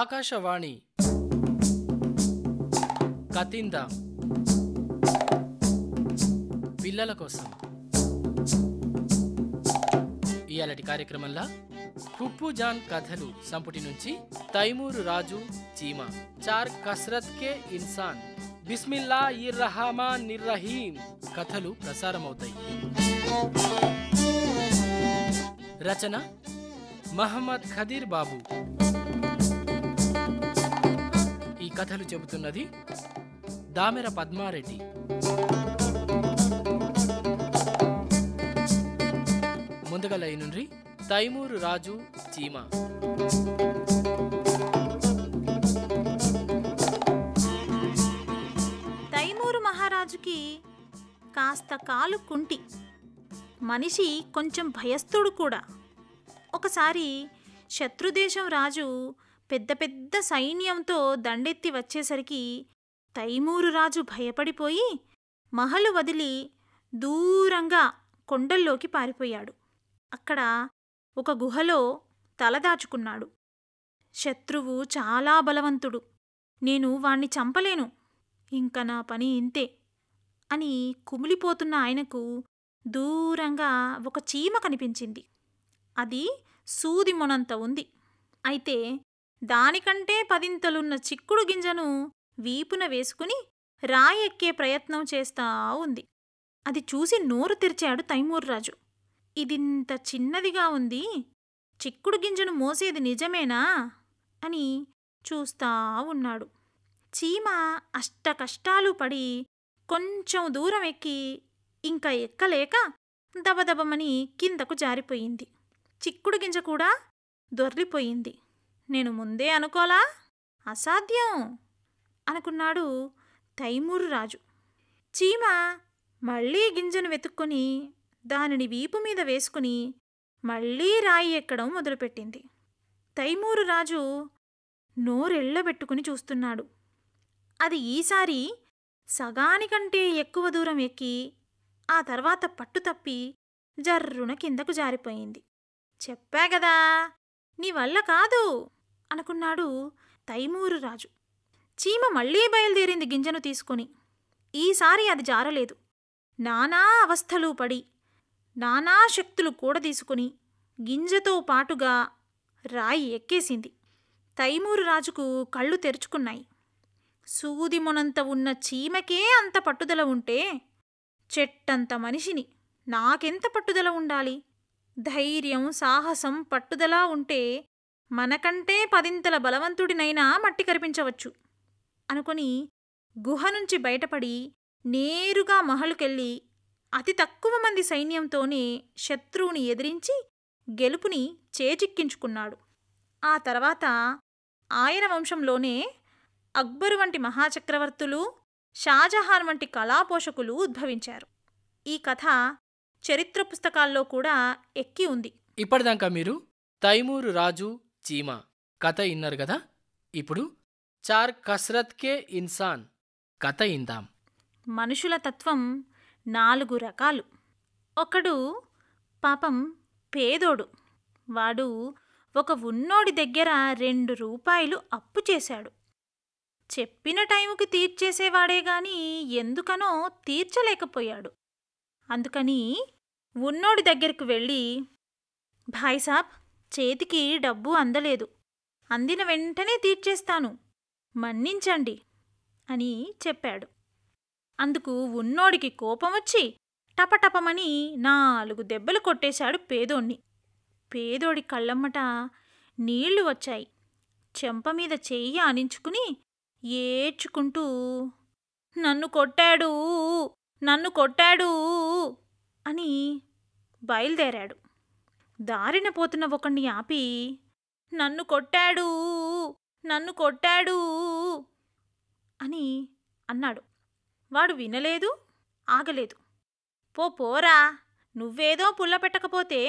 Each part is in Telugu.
ఆకాశవాణి కతింద పిల్లల కోసం ఇయాలటి కార్యక్రమంలో జాన్ కథలు సంపుటి నుంచి తైమూరు రాజు చీమా చార్ కసరత్ కే ఇన్సాన్ బిస్మిల్లా ఇర్ రహమాన్ నిర్రహీం కథలు ప్రసారమవుతాయి రచన మహమ్మద్ ఖదీర్ బాబు కథలు చెబుతున్నది దామెర పద్మారెడ్డి ముందుగలైనుండ్రి తైమూరు రాజు చీమ తైమూరు మహారాజుకి కాస్త కాలు కుంటి మనిషి కొంచెం భయస్థుడు కూడా ఒకసారి శత్రుదేశం రాజు పెద్ద పెద్ద సైన్యంతో దండెత్తి వచ్చేసరికి తైమూరు రాజు భయపడిపోయి మహలు వదిలి దూరంగా కొండల్లోకి పారిపోయాడు అక్కడ ఒక గుహలో తలదాచుకున్నాడు శత్రువు చాలా బలవంతుడు నేను వాణ్ణి చంపలేను ఇంక నా పని ఇంతే అని కుమిలిపోతున్న ఆయనకు దూరంగా ఒక చీమ కనిపించింది అది సూది మొనంత ఉంది అయితే దానికంటే పదింతలున్న చిక్కుడు గింజను వీపున వేసుకుని రాయెక్కే ప్రయత్నం చేస్తా ఉంది అది చూసి నోరు తెరిచాడు తైమూర్రాజు ఇదింత చిన్నదిగా ఉంది చిక్కుడు గింజను మోసేది నిజమేనా అని చూస్తా ఉన్నాడు చీమ అష్ట కష్టాలు పడి కొంచెం దూరం ఎక్కి ఇంకా ఎక్కలేక దబదబమని కిందకు జారిపోయింది చిక్కుడు గింజ కూడా దొర్లిపోయింది నేను ముందే అనుకోలా అసాధ్యం అనుకున్నాడు తైమూరు రాజు చీమ మళ్ళీ గింజను వెతుక్కొని దానిని వీపు మీద వేసుకుని మళ్ళీ రాయి ఎక్కడం మొదలుపెట్టింది తైమూరు రాజు నోరెళ్ళబెట్టుకుని చూస్తున్నాడు అది ఈసారి సగానికంటే ఎక్కువ దూరం ఎక్కి ఆ తర్వాత పట్టు తప్పి జర్రున కిందకు జారిపోయింది చెప్పా కదా నీ వల్ల కాదు అనుకున్నాడు తైమూరు రాజు చీమ మళ్ళీ బయలుదేరింది గింజను తీసుకొని ఈసారి అది జారలేదు నానా అవస్థలు పడి నానా శక్తులు కూడదీసుకుని గింజతో పాటుగా రాయి ఎక్కేసింది తైమూరు రాజుకు కళ్ళు తెరుచుకున్నాయి సూది మొనంత ఉన్న చీమకే అంత పట్టుదల ఉంటే చెట్టంత మనిషిని నాకెంత పట్టుదల ఉండాలి ధైర్యం సాహసం పట్టుదల ఉంటే మనకంటే పదింతల బలవంతుడినైనా మట్టి కరిపించవచ్చు అనుకుని గుహ నుంచి బయటపడి నేరుగా మహలుకెళ్ళి అతి తక్కువ మంది సైన్యంతోనే శత్రువుని ఎదిరించి గెలుపుని చేజిక్కించుకున్నాడు ఆ తర్వాత ఆయన వంశంలోనే అక్బరు వంటి మహాచక్రవర్తులు షాజహాన్ వంటి కళాపోషకులు ఉద్భవించారు ఈ కథ చరిత్ర పుస్తకాల్లో కూడా ఎక్కి ఉంది ఇప్పటిదాకా మీరు తైమూరు రాజు చీమా కథ ఇన్నారు కదా ఇప్పుడు చార్ కసరత్ కే ఇన్సాన్ కథ ఇందాం మనుషుల తత్వం నాలుగు రకాలు ఒకడు పాపం పేదోడు వాడు ఒక ఉన్నోడి దగ్గర రెండు రూపాయలు అప్పు చేశాడు చెప్పిన టైముకి తీర్చేసేవాడే ఎందుకనో తీర్చలేకపోయాడు అందుకని ఉన్నోడి దగ్గరికి వెళ్ళి భాయ్ సాబ్ చేతికి డబ్బు అందలేదు అందిన వెంటనే తీర్చేస్తాను మన్నించండి అని చెప్పాడు అందుకు ఉన్నోడికి కోపం వచ్చి టపటపమని నాలుగు దెబ్బలు కొట్టేశాడు పేదోణ్ణి పేదోడి కళ్ళమ్మట నీళ్లు వచ్చాయి చెంప మీద చెయ్యి ఆనించుకుని ఏడ్చుకుంటూ నన్ను కొట్టాడు నన్ను కొట్టాడు అని బయలుదేరాడు దారిన పోతున్న ఒకణ్ణి ఆపి నన్ను కొట్టాడు నన్ను కొట్టాడు అని అన్నాడు వాడు వినలేదు ఆగలేదు పో పోరా నువ్వేదో పుల్ల పెట్టకపోతే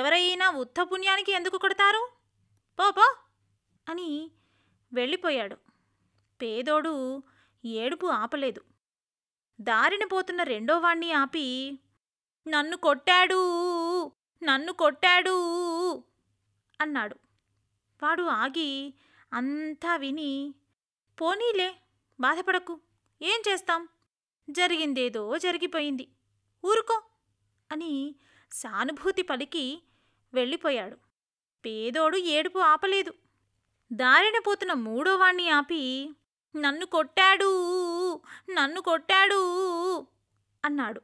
ఎవరైనా ఉత్తపుణ్యానికి ఎందుకు కొడతారు పో పో అని వెళ్ళిపోయాడు పేదోడు ఏడుపు ఆపలేదు దారిన పోతున్న రెండో వాణ్ణి ఆపి నన్ను కొట్టాడు నన్ను కొట్టాడు అన్నాడు వాడు ఆగి అంతా విని పోనీలే బాధపడకు ఏం చేస్తాం జరిగిందేదో జరిగిపోయింది ఊరుకో అని సానుభూతి పలికి వెళ్ళిపోయాడు పేదోడు ఏడుపు ఆపలేదు దారిన పోతున్న మూడోవాణ్ణి ఆపి నన్ను కొట్టాడు నన్ను కొట్టాడు అన్నాడు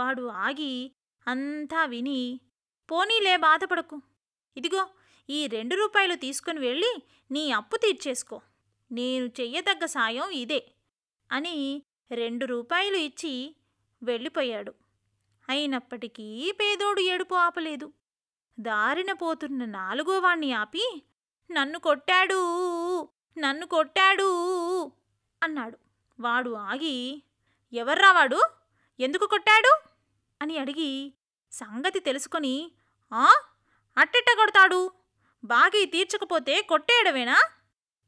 వాడు ఆగి అంతా విని పోనీలే బాధపడకు ఇదిగో ఈ రెండు రూపాయలు తీసుకుని వెళ్ళి నీ అప్పు తీర్చేసుకో నేను చెయ్యదగ్గ సాయం ఇదే అని రెండు రూపాయలు ఇచ్చి వెళ్ళిపోయాడు అయినప్పటికీ పేదోడు ఏడుపు ఆపలేదు దారిన పోతున్న నాలుగో వాణ్ణి ఆపి నన్ను కొట్టాడు నన్ను కొట్టాడు అన్నాడు వాడు ఆగి ఎవర్రా వాడు ఎందుకు కొట్టాడు అని అడిగి సంగతి తెలుసుకొని ఆ అట్టెట్ట కొడతాడు బాగీ తీర్చకపోతే కొట్టేయడమేనా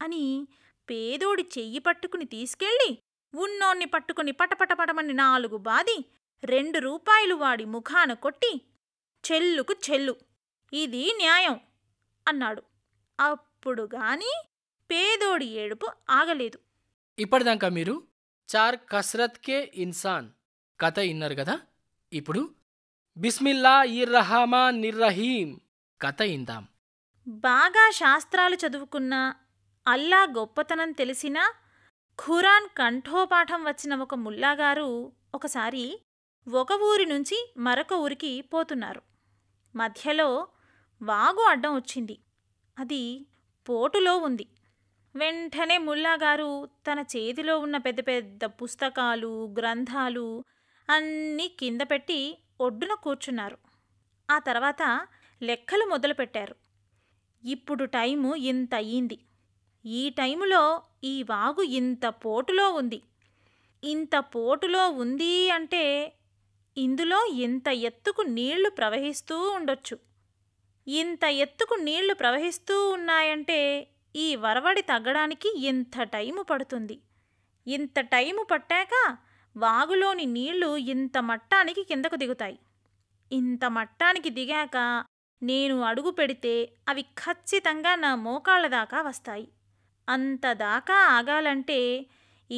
అని పేదోడి చెయ్యి పట్టుకుని తీసుకెళ్ళి ఉన్నోన్ని పట్టుకుని పటపటపటమని నాలుగు బాది రెండు రూపాయలు వాడి ముఖాన కొట్టి చెల్లుకు చెల్లు ఇది న్యాయం అన్నాడు అప్పుడు గాని పేదోడి ఏడుపు ఆగలేదు ఇప్పటిదాకా మీరు చార్ కసరత్ కే ఇన్సాన్ కథ విన్నారు కదా ఇప్పుడు బిస్మిల్లా ఇర్రహమా నిర్రహీం కథ ఇందాం బాగా శాస్త్రాలు చదువుకున్న అల్లా గొప్పతనం తెలిసిన ఖురాన్ కంఠోపాఠం వచ్చిన ఒక ముల్లాగారు ఒకసారి ఒక ఊరి నుంచి మరొక ఊరికి పోతున్నారు మధ్యలో వాగు అడ్డం వచ్చింది అది పోటులో ఉంది వెంటనే ముల్లాగారు తన చేతిలో ఉన్న పెద్ద పెద్ద పుస్తకాలు గ్రంథాలు అన్నీ కింద పెట్టి ఒడ్డున కూర్చున్నారు ఆ తర్వాత లెక్కలు మొదలుపెట్టారు ఇప్పుడు టైము ఇంత అయ్యింది ఈ టైములో ఈ వాగు ఇంత పోటులో ఉంది ఇంత పోటులో ఉంది అంటే ఇందులో ఇంత ఎత్తుకు నీళ్లు ప్రవహిస్తూ ఉండొచ్చు ఇంత ఎత్తుకు నీళ్లు ప్రవహిస్తూ ఉన్నాయంటే ఈ వరవడి తగ్గడానికి ఇంత టైము పడుతుంది ఇంత టైము పట్టాక వాగులోని నీళ్లు ఇంత మట్టానికి కిందకు దిగుతాయి ఇంత మట్టానికి దిగాక నేను అడుగు పెడితే అవి ఖచ్చితంగా నా మోకాళ్ళ దాకా వస్తాయి అంత దాకా ఆగాలంటే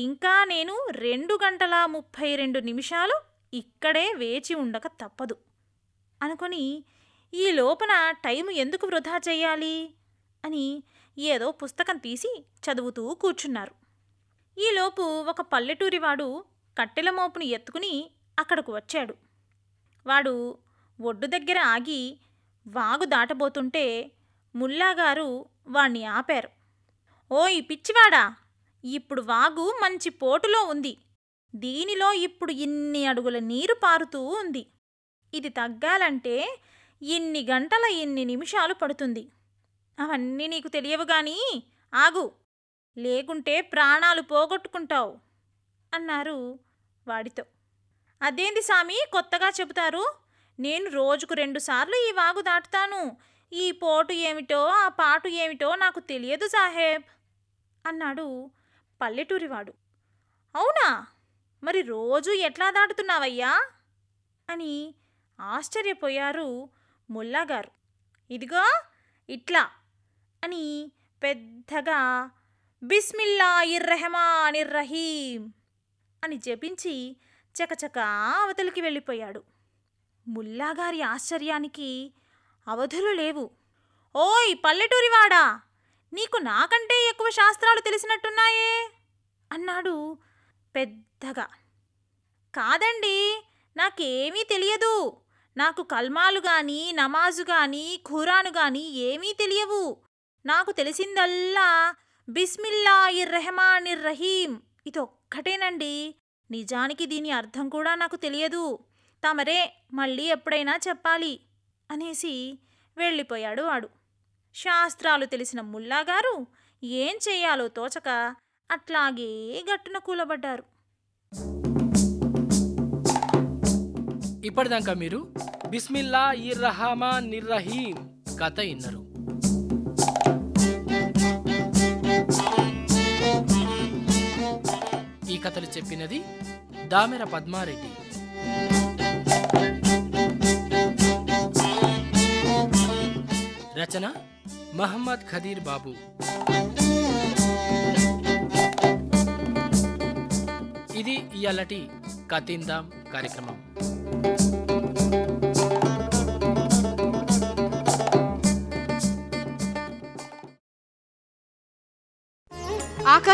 ఇంకా నేను రెండు గంటల ముప్పై రెండు నిమిషాలు ఇక్కడే వేచి ఉండక తప్పదు అనుకొని ఈ లోపన టైం ఎందుకు వృధా చేయాలి అని ఏదో పుస్తకం తీసి చదువుతూ కూర్చున్నారు ఈలోపు ఒక పల్లెటూరివాడు కట్టెల మోపును ఎత్తుకుని అక్కడకు వచ్చాడు వాడు ఒడ్డు దగ్గర ఆగి వాగు దాటబోతుంటే ముల్లాగారు వాణ్ణి ఆపారు ఓయ్ పిచ్చివాడా ఇప్పుడు వాగు మంచి పోటులో ఉంది దీనిలో ఇప్పుడు ఇన్ని అడుగుల నీరు పారుతూ ఉంది ఇది తగ్గాలంటే ఇన్ని గంటల ఇన్ని నిమిషాలు పడుతుంది అవన్నీ నీకు తెలియవు కానీ ఆగు లేకుంటే ప్రాణాలు పోగొట్టుకుంటావు అన్నారు వాడితో అదేంది సామి కొత్తగా చెబుతారు నేను రోజుకు రెండుసార్లు ఈ వాగు దాటుతాను ఈ పోటు ఏమిటో ఆ పాటు ఏమిటో నాకు తెలియదు సాహేబ్ అన్నాడు పల్లెటూరివాడు అవునా మరి రోజు ఎట్లా దాటుతున్నావయ్యా అని ఆశ్చర్యపోయారు ముల్లాగారు ఇదిగో ఇట్లా అని పెద్దగా బిస్మిల్లా ఇర్రహమాన్ ఇర్రహీం అని జపించి చకచకా అవతలికి వెళ్ళిపోయాడు ముల్లాగారి ఆశ్చర్యానికి అవధులు లేవు ఓయ్ పల్లెటూరివాడా నీకు నాకంటే ఎక్కువ శాస్త్రాలు తెలిసినట్టున్నాయే అన్నాడు పెద్దగా కాదండి నాకేమీ తెలియదు నాకు కల్మాలు కానీ నమాజు కానీ ఖురాను కానీ ఏమీ తెలియవు నాకు తెలిసిందల్లా బిస్మిల్లా ఇర్ రెహమాన్ ఇర్ రహీం ఇదొక్క ఒక్కటేనండి నిజానికి దీని అర్థం కూడా నాకు తెలియదు తమరే మళ్ళీ ఎప్పుడైనా చెప్పాలి అనేసి వెళ్ళిపోయాడు వాడు శాస్త్రాలు తెలిసిన ముల్లాగారు ఏం చేయాలో తోచక అట్లాగే గట్టున కూలబడ్డారు ఇప్పటిదాకా మీరు బిస్మిల్లా ఇర్రహమా నిర్రహీం కథ ఇన్నరు చెప్పినది దామెర పద్మారెడ్డి రచన మహమ్మద్ ఖదీర్ బాబు ఇది ఇయాలటి కతిందాం కార్యక్రమం